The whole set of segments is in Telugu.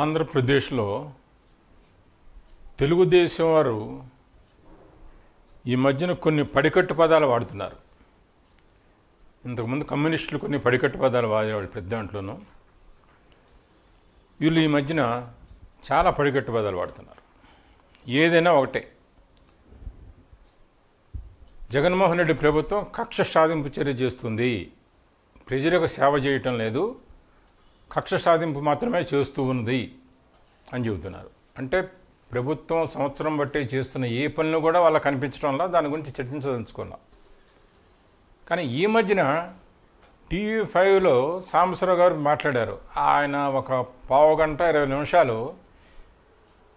ఆంధ్రప్రదేశ్లో తెలుగుదేశం వారు ఈ మధ్యన కొన్ని పడికట్టు పదాలు వాడుతున్నారు ఇంతకుముందు కమ్యూనిస్టులు కొన్ని పడికట్టు పదాలు వాడేవాళ్ళు పెద్ద దాంట్లోనూ వీళ్ళు ఈ మధ్యన చాలా పడికట్టు పదాలు వాడుతున్నారు ఏదైనా ఒకటే జగన్మోహన్ రెడ్డి ప్రభుత్వం కక్ష సాధింపు చర్య చేస్తుంది ప్రజలకు సేవ చేయటం లేదు కక్ష సాధింపు మాత్రమే చేస్తూ ఉన్నది అని చెబుతున్నారు అంటే ప్రభుత్వం సంవత్సరం బట్టి చేస్తున్న ఏ పనులు కూడా వాళ్ళకు కనిపించడంలో దాని గురించి చర్చించదలుచుకున్నాం కానీ ఈ మధ్యన టీవీ ఫైవ్లో సాంబశ్వరరావు గారు మాట్లాడారు ఆయన ఒక పావు గంట ఇరవై నిమిషాలు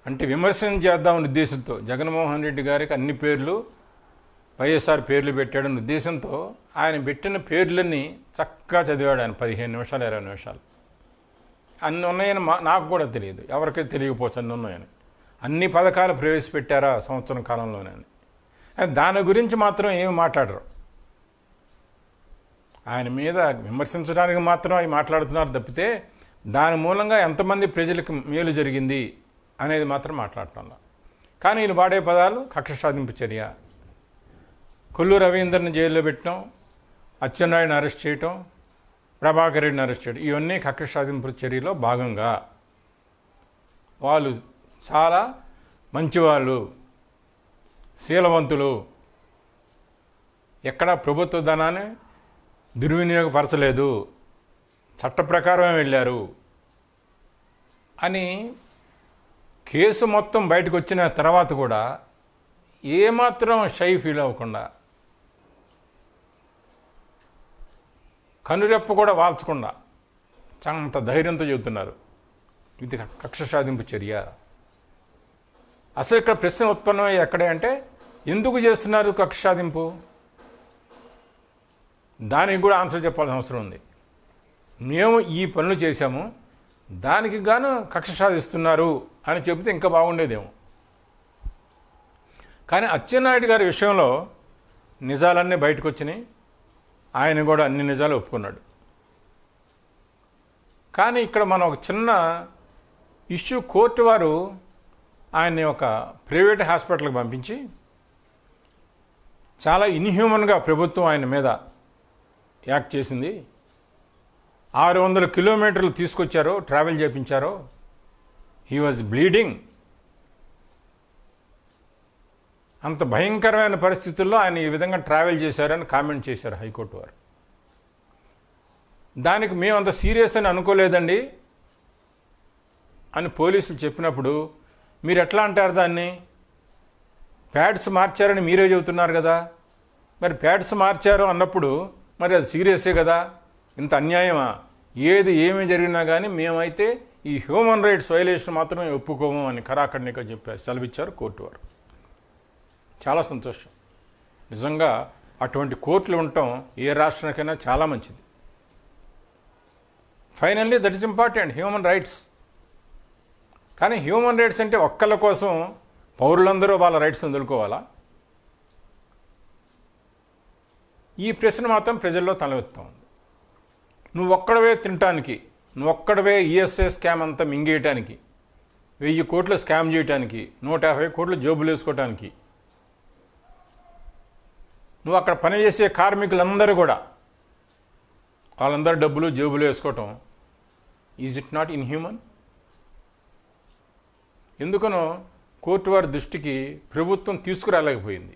అంటే విమర్శన చేద్దామని ఉద్దేశంతో జగన్మోహన్ రెడ్డి గారికి అన్ని పేర్లు వైఎస్ఆర్ పేర్లు పెట్టాడని ఉద్దేశంతో ఆయన పెట్టిన పేర్లన్నీ చక్కగా చదివాడు ఆయన పదిహేను నిమిషాలు ఇరవై నిమిషాలు అన్ని ఉన్నాయని మా నాకు కూడా తెలియదు ఎవరికైతే తెలియకపోవచ్చు అన్ని ఉన్నాయని అన్ని పథకాలు ప్రవేశపెట్టారా సంవత్సరం కాలంలోనే దాని గురించి మాత్రం ఏమి మాట్లాడరు ఆయన మీద విమర్శించడానికి మాత్రం అవి మాట్లాడుతున్నారు తప్పితే దాని మూలంగా ఎంతమంది ప్రజలకు మేలు జరిగింది అనేది మాత్రం మాట్లాడటం కానీ వీళ్ళు వాడే పదాలు కక్ష సాధింపు చర్య కొల్లు రవీందర్ని జైల్లో పెట్టడం అచ్చెన్నాయుడిని అరెస్ట్ చేయటం ప్రభాకర్ రెడ్డిని అరెస్ట్ చేయడం ఇవన్నీ కక్ష సాధింపు చర్యలో భాగంగా వాళ్ళు చాలా మంచివాళ్ళు శీలవంతులు ఎక్కడా ప్రభుత్వ ధనాన్ని దుర్వినియోగపరచలేదు చట్ట ప్రకారమే వెళ్ళారు అని కేసు మొత్తం బయటకు వచ్చిన తర్వాత కూడా ఏమాత్రం షై ఫీల్ అవ్వకుండా కనురెప్పు కూడా వాల్చకుండా అంత ధైర్యంతో చెబుతున్నారు ఇది కక్ష సాధింపు చర్య అసలు ఇక్కడ ప్రశ్న ఉత్పన్నమయ్యే ఎక్కడే అంటే ఎందుకు చేస్తున్నారు కక్ష సాధింపు దానికి కూడా ఆన్సర్ చెప్పాల్సిన అవసరం ఉంది మేము ఈ పనులు చేశాము దానికి గాను కక్ష సాధిస్తున్నారు అని చెబితే ఇంకా బాగుండేదేమో కానీ అచ్చెన్నాయుడు గారి విషయంలో నిజాలన్నీ బయటకు వచ్చినాయి ఆయన కూడా అన్ని నిజాలు ఒప్పుకున్నాడు కానీ ఇక్కడ మనం ఒక చిన్న ఇష్యూ కోర్టు వారు ఆయన్ని ఒక ప్రైవేట్ హాస్పిటల్కి పంపించి చాలా ఇన్హ్యూమన్గా ప్రభుత్వం ఆయన మీద యాక్ట్ చేసింది ఆరు వందల కిలోమీటర్లు తీసుకొచ్చారో ట్రావెల్ చేపించారో హీ వాజ్ బ్లీడింగ్ అంత భయంకరమైన పరిస్థితుల్లో ఆయన ఈ విధంగా ట్రావెల్ చేశారని కామెంట్ చేశారు హైకోర్టు వారు దానికి మేము అంత సీరియస్ అని అనుకోలేదండి అని పోలీసులు చెప్పినప్పుడు మీరు ఎట్లా అంటారు దాన్ని ప్యాడ్స్ మార్చారని మీరే చెబుతున్నారు కదా మరి ప్యాడ్స్ మార్చారు అన్నప్పుడు మరి అది సీరియసే కదా ఇంత అన్యాయమా ఏది ఏమి జరిగినా కానీ మేమైతే ఈ హ్యూమన్ రైట్స్ వైలేషన్ మాత్రమే ఒప్పుకోము అని కరాఖండిగా చెప్పారు సెలవిచ్చారు కోర్టు వారు చాలా సంతోషం నిజంగా అటువంటి కోర్టులు ఉండటం ఏ రాష్ట్రానికైనా చాలా మంచిది finally that is important human rights కానీ హ్యూమన్ రైట్స్ అంటే ఒక్కళ్ళ కోసం పౌరులందరూ వాళ్ళ రైట్స్ వదులుకోవాలా ఈ ప్రశ్న మాత్రం ప్రజల్లో తలవెత్తా ఉంది నువ్వు ఒక్కడవే తినటానికి నువ్వు ఒక్కడవే ఈఎస్ఐ e స్కామ్ అంతా మింగేయటానికి వెయ్యి కోట్లు స్కామ్ చేయటానికి నూట యాభై కోట్లు జోబులు వేసుకోవటానికి నువ్వు అక్కడ పనిచేసే కార్మికులందరూ కూడా వాళ్ళందరూ డబ్బులు జేబులు వేసుకోవటం is it not in human ఎందుకనో కోర్టు వారి దృష్టికి ప్రభుత్వం తీసుకురాలేకపోయింది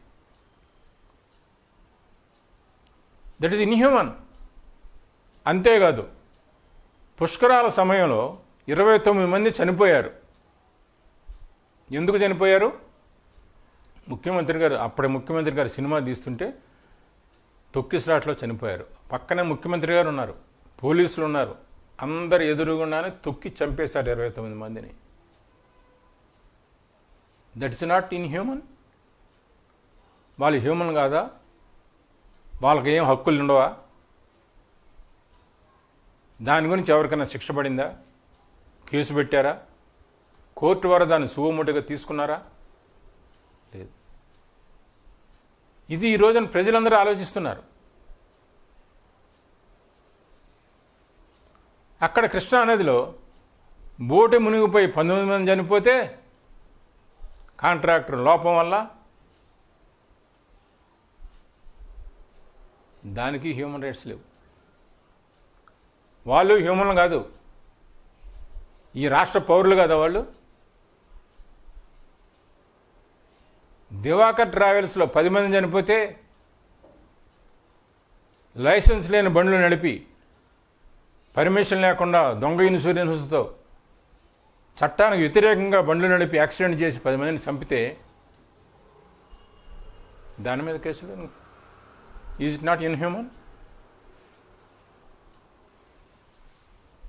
దట్ ఈస్ ఇన్హ్యూమన్ అంతేకాదు పుష్కరాల సమయంలో ఇరవై తొమ్మిది మంది చనిపోయారు ఎందుకు చనిపోయారు ముఖ్యమంత్రి గారు అప్పుడే ముఖ్యమంత్రి గారు సినిమా తీస్తుంటే స్లాట్లో చనిపోయారు పక్కనే ముఖ్యమంత్రి గారు ఉన్నారు పోలీసులు ఉన్నారు అందరు ఎదురుగుండానే తొక్కి చంపేశారు ఇరవై తొమ్మిది మందిని దట్స్ నాట్ ఇన్ హ్యూమన్ వాళ్ళు హ్యూమన్ కాదా వాళ్ళకి ఏం హక్కులు ఉండవా దాని గురించి ఎవరికైనా శిక్ష పడిందా కేసు పెట్టారా కోర్టు వారు దాన్ని సువముటిగా తీసుకున్నారా ఇది ఈ రోజున ప్రజలందరూ ఆలోచిస్తున్నారు అక్కడ కృష్ణా నదిలో బోటు మునిగిపోయి పంతొమ్మిది మంది చనిపోతే కాంట్రాక్టర్ లోపం వల్ల దానికి హ్యూమన్ రైట్స్ లేవు వాళ్ళు హ్యూమన్లు కాదు ఈ రాష్ట్ర పౌరులు కదా వాళ్ళు దివాకర్ ట్రావెల్స్లో పది మంది చనిపోతే లైసెన్స్ లేని బండ్లు నడిపి పర్మిషన్ లేకుండా దొంగ ఇన్సూరెన్స్తో చట్టానికి వ్యతిరేకంగా బండ్లు నడిపి యాక్సిడెంట్ చేసి పది మందిని చంపితే దాని మీద కేసులు ఈజ్ ఇట్ నాట్ ఇన్హ్యూమన్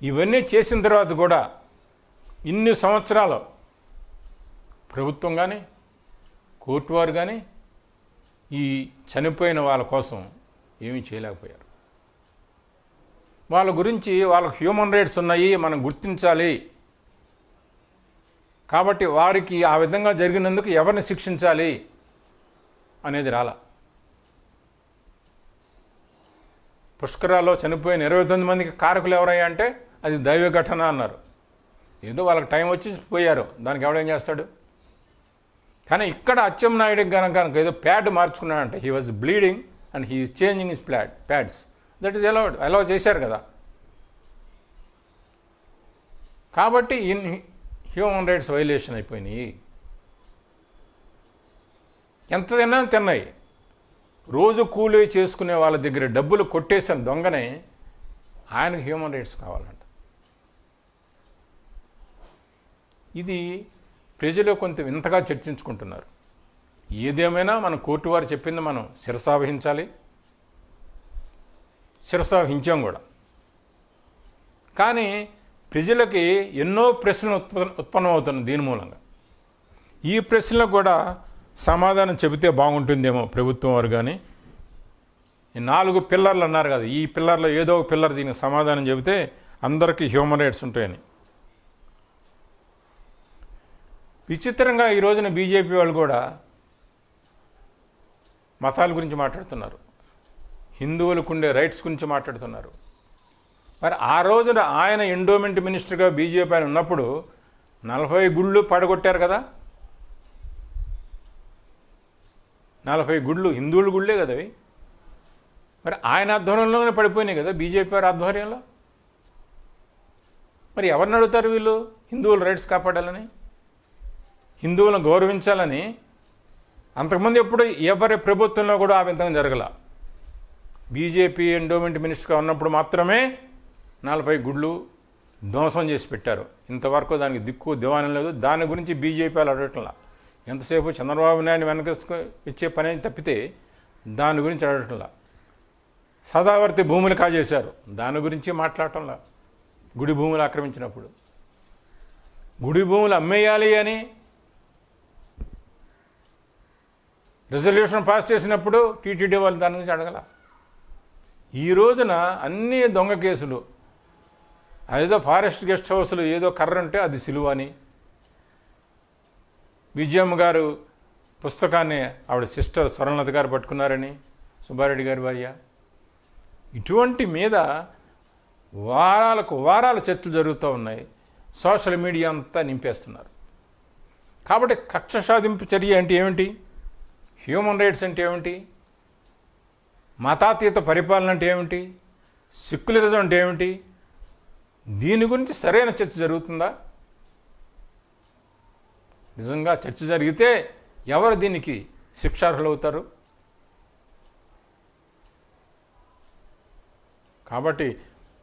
ఇవన్నీ చేసిన తర్వాత కూడా ఇన్ని సంవత్సరాలు ప్రభుత్వం కానీ కోర్టు వారు కానీ ఈ చనిపోయిన వాళ్ళ కోసం ఏమీ చేయలేకపోయారు వాళ్ళ గురించి వాళ్ళకు హ్యూమన్ రైట్స్ ఉన్నాయి మనం గుర్తించాలి కాబట్టి వారికి ఆ విధంగా జరిగినందుకు ఎవరిని శిక్షించాలి అనేది రాల పుష్కరాల్లో చనిపోయిన ఇరవై తొమ్మిది మందికి కారకులు ఎవరయ్యా అంటే అది దైవ ఘటన అన్నారు ఏదో వాళ్ళకి టైం వచ్చి పోయారు దానికి ఎవడేం చేస్తాడు కానీ ఇక్కడ అచ్చెన్నాయుడు కనుక కనుక ఏదో ప్యాడ్ మార్చుకున్నాడంటే he was bleeding and he changing his pad pads that is allowed allow చేశారు కదా కాబట్టి ఇన్ హ్యూమన్ రైట్స్ వైలేషన్ అయిపోయినాయి ఎంత తిన్నా తిన్నాయి రోజు కూలీ చేసుకునే వాళ్ళ దగ్గర డబ్బులు కొట్టేసిన దొంగనే ఆయనకు హ్యూమన్ రైట్స్ కావాలంట ఇది ప్రజలు కొంత వింతగా చర్చించుకుంటున్నారు ఏదేమైనా మన కోర్టు వారు చెప్పింది మనం శిరసావహించాలి శిరసావహించాం కూడా కానీ ప్రజలకి ఎన్నో ప్రశ్నలు ఉత్పన్న ఉత్పన్నమవుతున్నాయి దీని మూలంగా ఈ ప్రశ్నలకు కూడా సమాధానం చెబితే బాగుంటుందేమో ప్రభుత్వం వారు కానీ నాలుగు పిల్లర్లు అన్నారు కదా ఈ పిల్లర్లో ఏదో ఒక పిల్లర్ దీనికి సమాధానం చెబితే అందరికీ హ్యూమన్ రైట్స్ ఉంటాయని విచిత్రంగా ఈ రోజున బీజేపీ వాళ్ళు కూడా మతాల గురించి మాట్లాడుతున్నారు హిందువులకు ఉండే రైట్స్ గురించి మాట్లాడుతున్నారు మరి ఆ రోజున ఆయన ఎండోమెంట్ మినిస్టర్గా బీజేపీ ఆయన ఉన్నప్పుడు నలభై గుళ్ళు పడగొట్టారు కదా నలభై గుళ్ళు హిందువుల గుళ్ళే కదా అవి మరి ఆయన ఆధ్వర్యంలోనే పడిపోయినాయి కదా బీజేపీ వారి ఆధ్వర్యంలో మరి ఎవరిని అడుగుతారు వీళ్ళు హిందువుల రైట్స్ కాపాడాలని హిందువులను గౌరవించాలని అంతకుముందు ఎప్పుడు ఎవరి ప్రభుత్వంలో కూడా ఆ విధంగా జరగల బీజేపీ ఎండోమెంట్ మినిస్టర్గా ఉన్నప్పుడు మాత్రమే నలభై గుళ్ళు ధ్వంసం చేసి పెట్టారు ఇంతవరకు దానికి దిక్కు దివానం లేదు దాని గురించి బీజేపీ వాళ్ళు అడగటంలా ఎంతసేపు చంద్రబాబు నాయుడు వెనక ఇచ్చే పని తప్పితే దాని గురించి అడగటంలా సదావర్తి భూములు కాజేశారు దాని గురించి మాట్లాడటంలా గుడి భూములు ఆక్రమించినప్పుడు గుడి భూములు అమ్మేయాలి అని రిజల్యూషన్ పాస్ చేసినప్పుడు టీటీడీ వాళ్ళు దాని గురించి అడగల ఈ రోజున అన్ని దొంగ కేసులు ఏదో ఫారెస్ట్ గెస్ట్ హౌస్లు ఏదో కర్ర ఉంటే అది సిలువ అని విజయమ్మ గారు పుస్తకాన్ని ఆవిడ సిస్టర్ స్వరణలత గారు పట్టుకున్నారని సుబ్బారెడ్డి గారి భార్య ఇటువంటి మీద వారాలకు వారాల చర్చలు జరుగుతూ ఉన్నాయి సోషల్ మీడియా అంతా నింపేస్తున్నారు కాబట్టి కక్ష సాధింపు చర్య అంటే ఏమిటి హ్యూమన్ రైట్స్ అంటే ఏమిటి మతాతీత పరిపాలన అంటే ఏమిటి సెక్యులరిజం అంటే ఏమిటి దీని గురించి సరైన చర్చ జరుగుతుందా నిజంగా చర్చ జరిగితే ఎవరు దీనికి శిక్షార్హులవుతారు కాబట్టి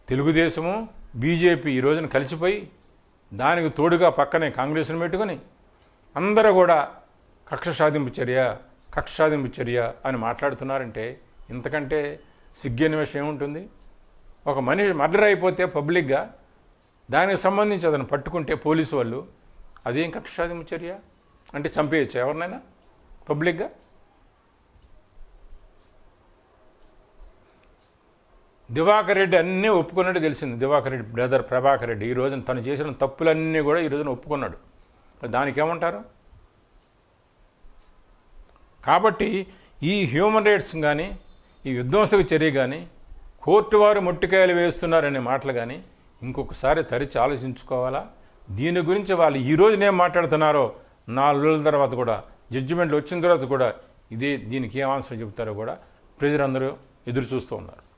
తెలుగుదేశము బీజేపీ ఈ రోజున కలిసిపోయి దానికి తోడుగా పక్కనే కాంగ్రెస్ను పెట్టుకొని అందరూ కూడా కక్ష సాధింపు చర్య కక్షాదింపు చర్య అని మాట్లాడుతున్నారంటే ఇంతకంటే సిగ్గని విషయం ఏముంటుంది ఒక మనిషి మర్డర్ అయిపోతే పబ్లిక్గా దానికి సంబంధించి అతను పట్టుకుంటే పోలీసు వాళ్ళు అదేం కక్షాదింపు చర్య అంటే చంపేయచ్చు ఎవరినైనా పబ్లిక్గా దివాకర్ రెడ్డి అన్నీ ఒప్పుకున్నట్టు తెలిసింది దివాకర్ రెడ్డి బ్రదర్ ప్రభాకర్ రెడ్డి ఈ రోజున తను చేసిన తప్పులన్నీ కూడా ఈ రోజున ఒప్పుకున్నాడు దానికి ఏమంటారు కాబట్టి ఈ హ్యూమన్ రైట్స్ కానీ ఈ విధ్వంసక చర్య కానీ కోర్టు వారు మొట్టికాయలు వేస్తున్నారనే మాటలు కానీ ఇంకొకసారి తరిచి ఆలోచించుకోవాలా దీని గురించి వాళ్ళు ఈ రోజున ఏం మాట్లాడుతున్నారో నాలుగు రోజుల తర్వాత కూడా జడ్జిమెంట్లు వచ్చిన తర్వాత కూడా ఇదే దీనికి ఏం ఆన్సర్ చెబుతారో కూడా ప్రజలందరూ ఎదురు చూస్తూ ఉన్నారు